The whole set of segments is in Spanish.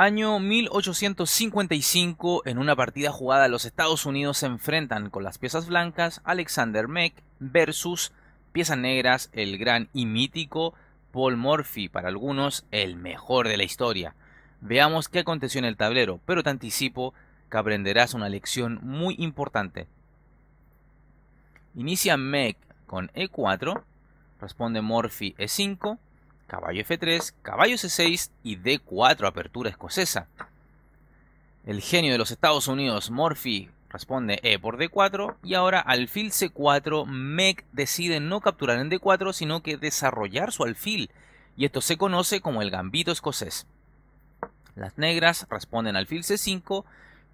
Año 1855, en una partida jugada los Estados Unidos se enfrentan con las piezas blancas Alexander Meck versus piezas negras el gran y mítico Paul Murphy, para algunos el mejor de la historia. Veamos qué aconteció en el tablero, pero te anticipo que aprenderás una lección muy importante. Inicia Meck con E4, responde Murphy E5, caballo F3, caballo C6 y D4 apertura escocesa. El genio de los Estados Unidos, Murphy, responde E por D4 y ahora alfil C4, Mech decide no capturar en D4 sino que desarrollar su alfil y esto se conoce como el gambito escocés. Las negras responden alfil C5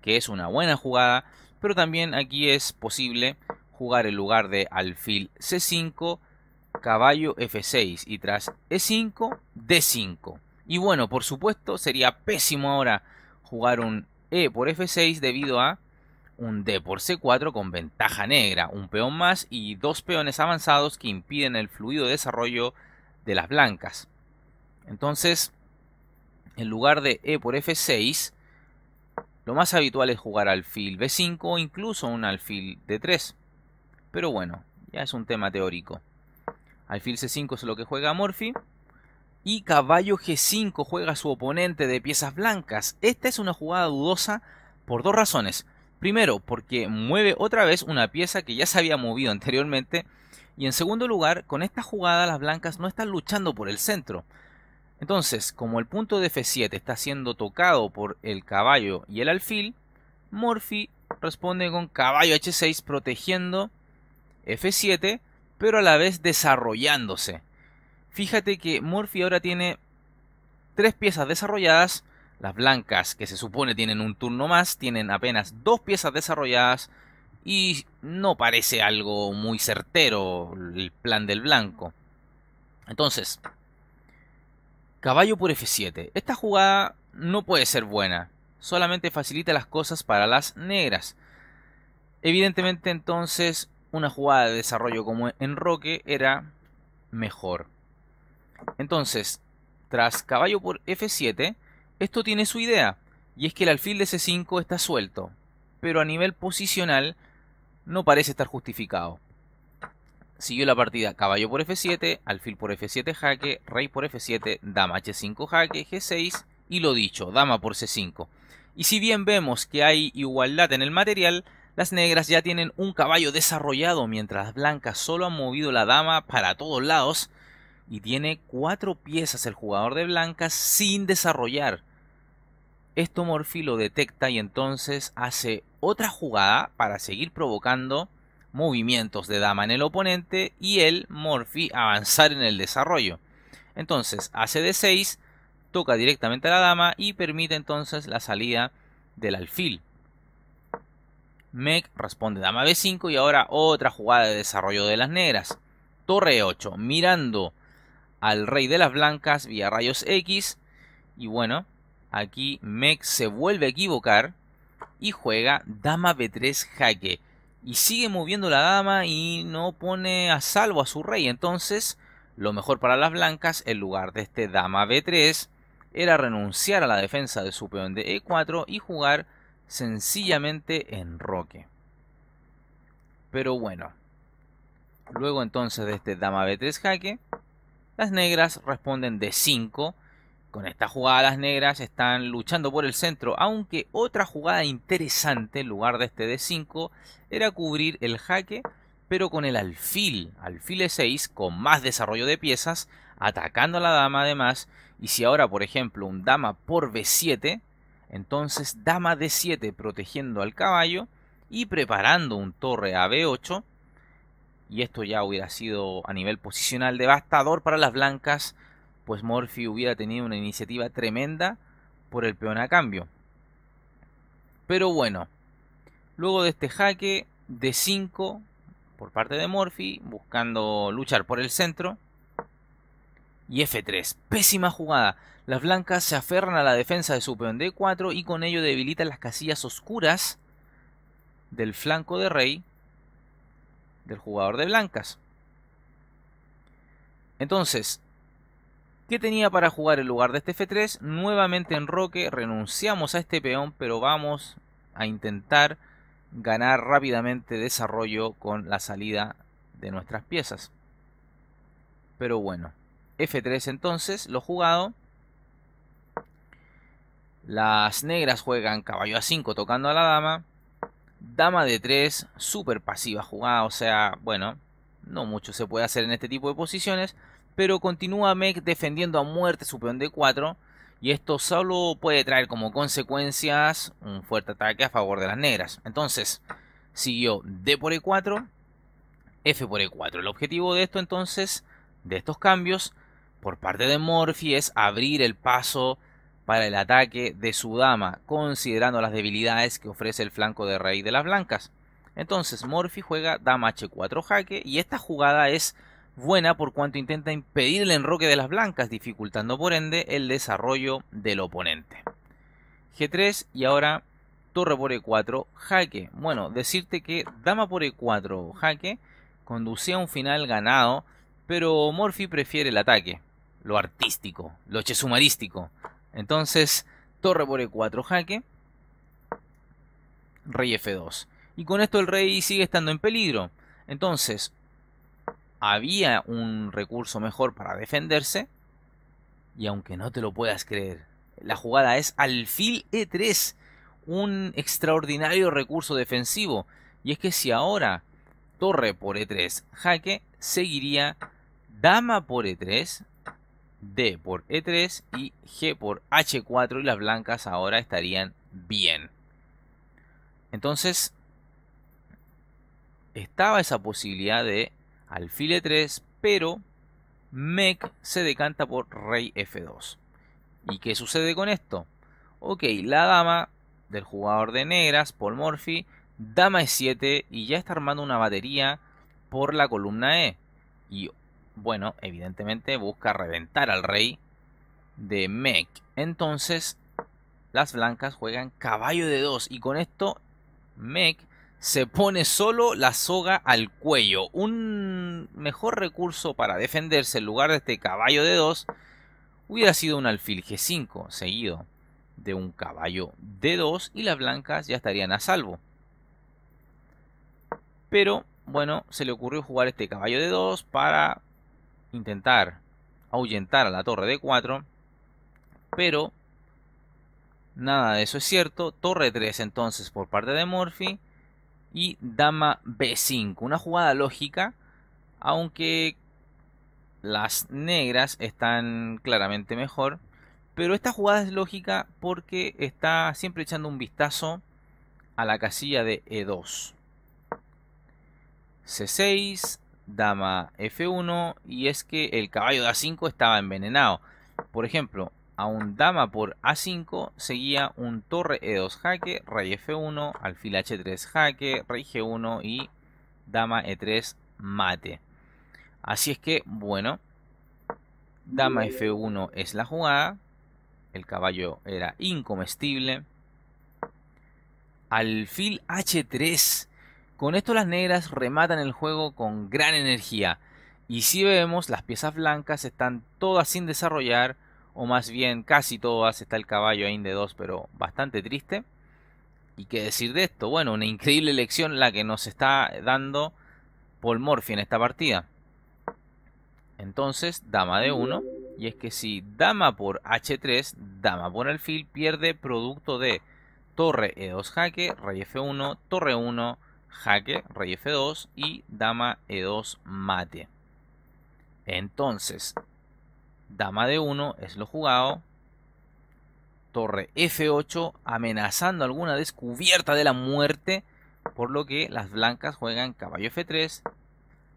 que es una buena jugada pero también aquí es posible jugar en lugar de alfil C5 caballo F6 y tras E5, D5. Y bueno, por supuesto sería pésimo ahora jugar un E por F6 debido a un D por C4 con ventaja negra, un peón más y dos peones avanzados que impiden el fluido desarrollo de las blancas. Entonces, en lugar de E por F6, lo más habitual es jugar alfil B5 o incluso un alfil D3. Pero bueno, ya es un tema teórico. Alfil C5 es lo que juega Morphy. Y caballo G5 juega su oponente de piezas blancas. Esta es una jugada dudosa por dos razones. Primero, porque mueve otra vez una pieza que ya se había movido anteriormente. Y en segundo lugar, con esta jugada las blancas no están luchando por el centro. Entonces, como el punto de F7 está siendo tocado por el caballo y el alfil, Morphy responde con caballo H6 protegiendo F7 pero a la vez desarrollándose. Fíjate que Murphy ahora tiene tres piezas desarrolladas, las blancas que se supone tienen un turno más, tienen apenas dos piezas desarrolladas y no parece algo muy certero el plan del blanco. Entonces, caballo por F7. Esta jugada no puede ser buena, solamente facilita las cosas para las negras. Evidentemente entonces una jugada de desarrollo como en Roque era mejor. Entonces, tras caballo por F7, esto tiene su idea, y es que el alfil de C5 está suelto, pero a nivel posicional no parece estar justificado. Siguió la partida caballo por F7, alfil por F7 jaque, rey por F7, dama H5 jaque, G6 y lo dicho, dama por C5. Y si bien vemos que hay igualdad en el material, las negras ya tienen un caballo desarrollado, mientras las blancas solo han movido la dama para todos lados y tiene cuatro piezas el jugador de blancas sin desarrollar. Esto Morphy lo detecta y entonces hace otra jugada para seguir provocando movimientos de dama en el oponente y el Morphy avanzar en el desarrollo. Entonces hace de 6, toca directamente a la dama y permite entonces la salida del alfil. Mech responde dama b5 y ahora otra jugada de desarrollo de las negras. Torre e8, mirando al rey de las blancas vía rayos X. Y bueno, aquí Mech se vuelve a equivocar y juega dama b3 jaque. Y sigue moviendo la dama y no pone a salvo a su rey. Entonces, lo mejor para las blancas, en lugar de este dama b3, era renunciar a la defensa de su peón de e4 y jugar sencillamente en roque, Pero bueno, luego entonces de este dama b3 jaque, las negras responden d 5. Con esta jugada las negras están luchando por el centro, aunque otra jugada interesante en lugar de este d5 era cubrir el jaque, pero con el alfil, alfil e6 con más desarrollo de piezas, atacando a la dama además, y si ahora por ejemplo un dama por b7, entonces, dama D7 protegiendo al caballo y preparando un torre a B8. Y esto ya hubiera sido a nivel posicional devastador para las blancas, pues Morphy hubiera tenido una iniciativa tremenda por el peón a cambio. Pero bueno, luego de este jaque, D5 por parte de Morphy, buscando luchar por el centro y F3. Pésima jugada. Las blancas se aferran a la defensa de su peón D4 y con ello debilitan las casillas oscuras del flanco de rey del jugador de blancas. Entonces, ¿qué tenía para jugar en lugar de este F3? Nuevamente en roque, renunciamos a este peón, pero vamos a intentar ganar rápidamente desarrollo con la salida de nuestras piezas. Pero bueno, F3 entonces, lo jugado. Las negras juegan caballo A5 tocando a la dama. Dama de 3 súper pasiva jugada, o sea, bueno, no mucho se puede hacer en este tipo de posiciones. Pero continúa Meg defendiendo a muerte su peón de 4 Y esto solo puede traer como consecuencias un fuerte ataque a favor de las negras. Entonces, siguió D por E4, F por E4. El objetivo de esto entonces, de estos cambios, por parte de Morphy es abrir el paso para el ataque de su dama, considerando las debilidades que ofrece el flanco de rey de las blancas. Entonces Morphy juega dama h4 jaque y esta jugada es buena por cuanto intenta impedir el enroque de las blancas, dificultando por ende el desarrollo del oponente. G3 y ahora torre por E4 jaque. Bueno, decirte que dama por E4 jaque conducía a un final ganado, pero Morphy prefiere el ataque lo artístico, lo chesumarístico. Entonces, torre por e4 jaque, rey f2. Y con esto el rey sigue estando en peligro. Entonces, había un recurso mejor para defenderse. Y aunque no te lo puedas creer, la jugada es alfil e3, un extraordinario recurso defensivo. Y es que si ahora torre por e3 jaque, seguiría dama por e3, D por E3 y G por H4 y las blancas ahora estarían bien. Entonces, estaba esa posibilidad de alfil E3, pero Mech se decanta por rey F2. ¿Y qué sucede con esto? Ok, la dama del jugador de negras, Paul Morphy, dama E7 y ya está armando una batería por la columna E. Y bueno, evidentemente busca reventar al rey de Mech. Entonces, las blancas juegan caballo de dos y con esto Mech se pone solo la soga al cuello. Un mejor recurso para defenderse en lugar de este caballo de dos hubiera sido un alfil G5 seguido de un caballo de 2 y las blancas ya estarían a salvo. Pero bueno, se le ocurrió jugar este caballo de 2 para intentar ahuyentar a la torre de 4 pero nada de eso es cierto. Torre 3 entonces por parte de Morphy y dama B5, una jugada lógica, aunque las negras están claramente mejor. Pero esta jugada es lógica porque está siempre echando un vistazo a la casilla de E2. C6, dama f1 y es que el caballo de a5 estaba envenenado. Por ejemplo, a un dama por a5 seguía un torre e2 jaque, rey f1, alfil h3 jaque, rey g1 y dama e3 mate. Así es que, bueno, dama f1 es la jugada, el caballo era incomestible, alfil h3 con esto las negras rematan el juego con gran energía. Y si vemos, las piezas blancas están todas sin desarrollar, o más bien casi todas, está el caballo ahí de 2, pero bastante triste. ¿Y qué decir de esto? Bueno, una increíble lección la que nos está dando Paul Morphy en esta partida. Entonces, dama de 1, y es que si dama por h3, dama por alfil, pierde producto de torre e2 jaque, rey f1, torre 1, jaque, rey f2 y dama e2 mate. Entonces, dama d1 es lo jugado. Torre f8 amenazando alguna descubierta de la muerte, por lo que las blancas juegan caballo f3,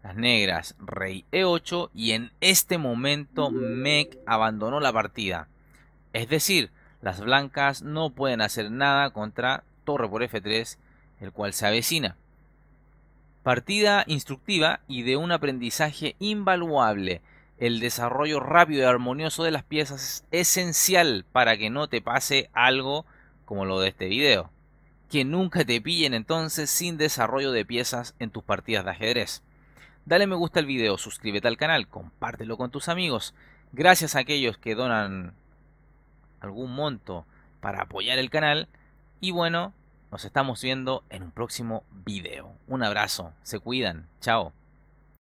las negras rey e8 y en este momento Mech abandonó la partida. Es decir, las blancas no pueden hacer nada contra torre por f3, el cual se avecina. Partida instructiva y de un aprendizaje invaluable. El desarrollo rápido y armonioso de las piezas es esencial para que no te pase algo como lo de este video. Que nunca te pillen entonces sin desarrollo de piezas en tus partidas de ajedrez. Dale me gusta al video, suscríbete al canal, compártelo con tus amigos. Gracias a aquellos que donan algún monto para apoyar el canal. Y bueno, nos estamos viendo en un próximo video. Un abrazo, se cuidan, chao.